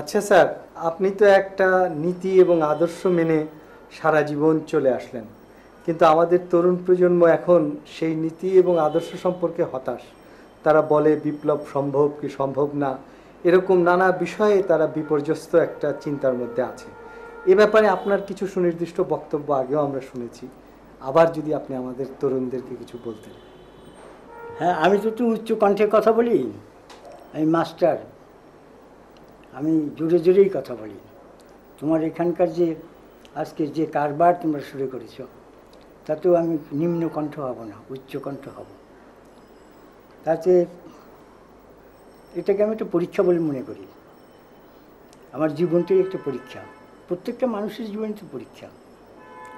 আচ্ছা স্যার আপনি তো একটা নীতি এবং আদর্শ মেনে সারা জীবন চলে আসলেন কিন্তু আমাদের তরুণ প্রজন্ম এখন সেই নীতি এবং আদর্শ সম্পর্কে হতাশ তারা বলে বিপ্লব সম্ভব কি সম্ভব না এরকম নানা বিষয়ে তারা বিপর্যস্ত একটা চিন্তার মধ্যে আছে এ ব্যাপারে আপনার কিছু সুনির্দিষ্ট বক্তব্য আগেও আমরা শুনেছি আবার যদি আপনি আমাদের তরুণদেরকে কিছু বলতেন হ্যাঁ আমি তো একটু উচ্চ কথা বলি আমি মাস্টার আমি জোরে জোরেই কথা বলি তোমার এখানকার যে আজকে যে কারবার তোমরা শুরু করেছ তাতেও আমি নিম্ন কণ্ঠ হব না উচ্চ কণ্ঠ হব তাতে এটাকে আমি একটা পরীক্ষা বলে মনে করি আমার জীবনটাই একটা পরীক্ষা প্রত্যেকটা মানুষের জীবনে তো পরীক্ষা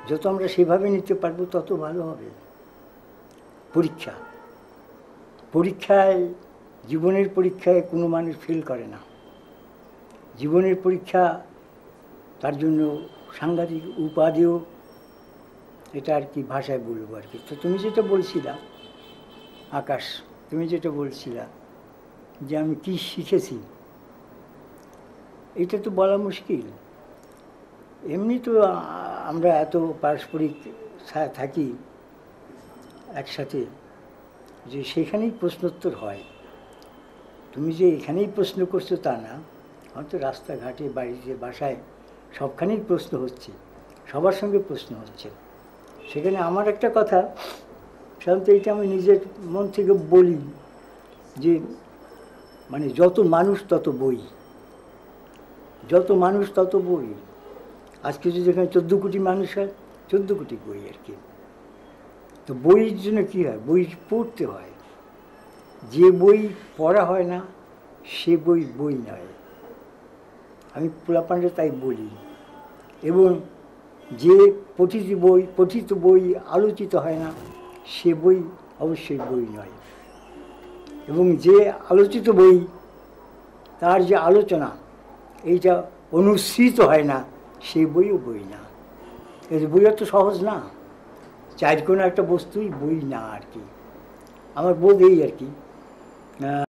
যত আমরা সেভাবে নিতে পারবো তত ভালো হবে পরীক্ষা পরীক্ষায় জীবনের পরীক্ষায় কোনো মানুষ ফেল করে না জীবনের পরীক্ষা তার জন্য সাংঘাতিক উপাধিও এটা আর কি ভাষায় বলবো আর কি তো তুমি যেটা বলছিলা আকাশ তুমি যেটা বলছিলা যে আমি কি শিখেছি এটা তো বলা মুশকিল এমনি তো আমরা এত পারস্পরিক থাকি একসাথে যে সেখানেই প্রশ্নোত্তর হয় তুমি যে এখানেই প্রশ্ন করছো তা না হয়তো রাস্তাঘাটে বাড়িতে বাসায় সবখানেই প্রশ্ন হচ্ছে সবার সঙ্গে প্রশ্ন হচ্ছে সেখানে আমার একটা কথা সাধারণত এইটা আমি নিজের মন থেকে বলি যে মানে যত মানুষ তত বই যত মানুষ তত বই আজকে যদি এখানে চোদ্দো কোটি মানুষ হয় চোদ্দো কোটি বই আর কি তো বইয়ের জন্য কী হয় বই পড়তে হয় যে বই পড়া হয় না সে বই বই নয় আমি পোলাপানরা তাই বলি এবং যে পঠিত বই পঠিত বই আলোচিত হয় না সে বই অবশ্যই বই নয় এবং যে আলোচিত বই তার যে আলোচনা এইটা অনুসৃত হয় না সেই বইও বই না এই বই অত সহজ না চার কোনো একটা বস্তুই বই না আর কি আমার বোধ এই আর কি